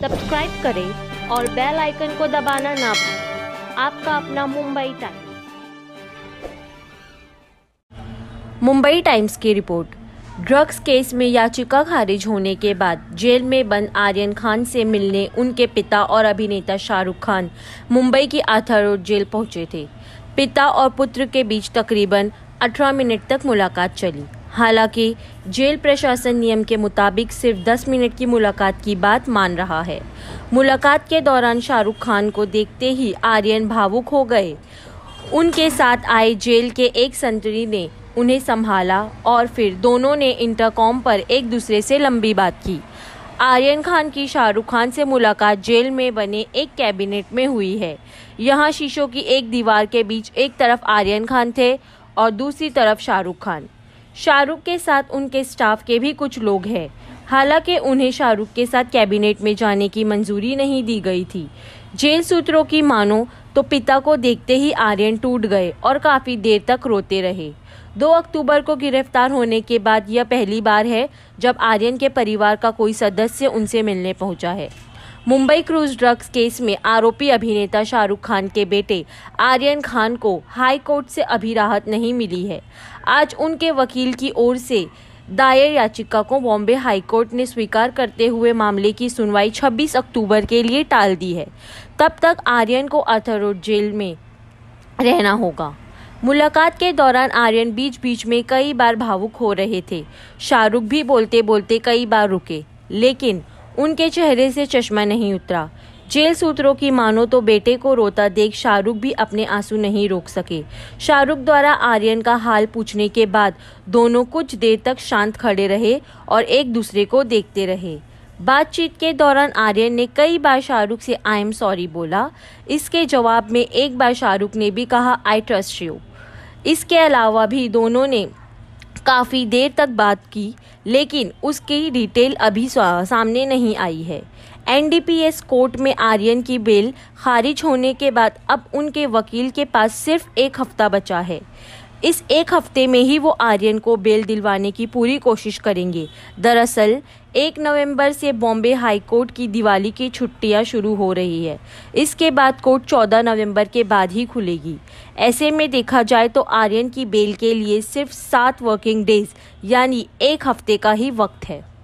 subscribe करें और bell icon को दबाना ना भूलें आपका अपना मुंबई टाइम्स मुंबई टाइम्स की रिपोर्ट ड्रग्स केस में याचिका खारिज होने के बाद जेल में बंद आर्यन खान से मिलने उनके पिता और अभिनेता शाहरुख खान मुंबई की आथा रोड जेल पहुंचे थे पिता और पुत्र के बीच तकरीबन 18 मिनट तक मुलाकात चली हालांकि जेल प्रशासन नियम के मुताबिक सिर्फ 10 मिनट की मुलाकात की बात मान रहा है मुलाकात के दौरान शाहरुख खान को देखते ही आर्यन भावुक हो गए उनके साथ आए जेल के एक संतरी ने उन्हें संभाला और फिर दोनों ने इंटरकॉम पर एक दूसरे से लंबी बात की आर्यन खान की शाहरुख खान से मुलाकात जेल में बने एक कैबिनेट में हुई है यहाँ शीशों की एक दीवार के बीच एक तरफ आर्यन खान थे और दूसरी तरफ शाहरुख खान शाहरुख के साथ उनके स्टाफ के भी कुछ लोग हैं हालांकि उन्हें शाहरुख के साथ कैबिनेट में जाने की मंजूरी नहीं दी गई थी जेल सूत्रों की मानो तो पिता को देखते ही आर्यन टूट गए और काफ़ी देर तक रोते रहे दो अक्टूबर को गिरफ्तार होने के बाद यह पहली बार है जब आर्यन के परिवार का कोई सदस्य उनसे मिलने पहुंचा है मुंबई क्रूज ड्रग्स केस में आरोपी अभिनेता शाहरुख खान के बेटे आर्यन खान को हाई कोर्ट से अभी राहत नहीं मिली है आज उनके वकील की ओर से दायर याचिका को बॉम्बे हाईकोर्ट ने स्वीकार करते हुए मामले की सुनवाई 26 अक्टूबर के लिए टाल दी है तब तक आर्यन को आर्थर जेल में रहना होगा मुलाकात के दौरान आर्यन बीच बीच में कई बार भावुक हो रहे थे शाहरुख भी बोलते बोलते कई बार रुके लेकिन उनके चेहरे से चश्मा नहीं उतरा जेल सूत्रों की मानो तो बेटे को रोता देख शाहरुख भी अपने आंसू नहीं रोक सके शाहरुख द्वारा आर्यन का हाल पूछने के बाद दोनों कुछ देर तक शांत खड़े रहे और एक दूसरे को देखते रहे बातचीत के दौरान आर्यन ने कई बार शाहरुख से आई एम सॉरी बोला इसके जवाब में एक बार शाहरुख ने भी कहा आई ट्रस्ट यू इसके अलावा भी दोनों ने काफ़ी देर तक बात की लेकिन उसकी डिटेल अभी सामने नहीं आई है एनडीपीएस कोर्ट में आर्यन की बेल खारिज होने के बाद अब उनके वकील के पास सिर्फ एक हफ्ता बचा है इस एक हफ्ते में ही वो आर्यन को बेल दिलवाने की पूरी कोशिश करेंगे दरअसल एक नवंबर से बॉम्बे हाई कोर्ट की दिवाली की छुट्टियां शुरू हो रही है इसके बाद कोर्ट 14 नवंबर के बाद ही खुलेगी ऐसे में देखा जाए तो आर्यन की बेल के लिए सिर्फ सात वर्किंग डेज यानी एक हफ्ते का ही वक्त है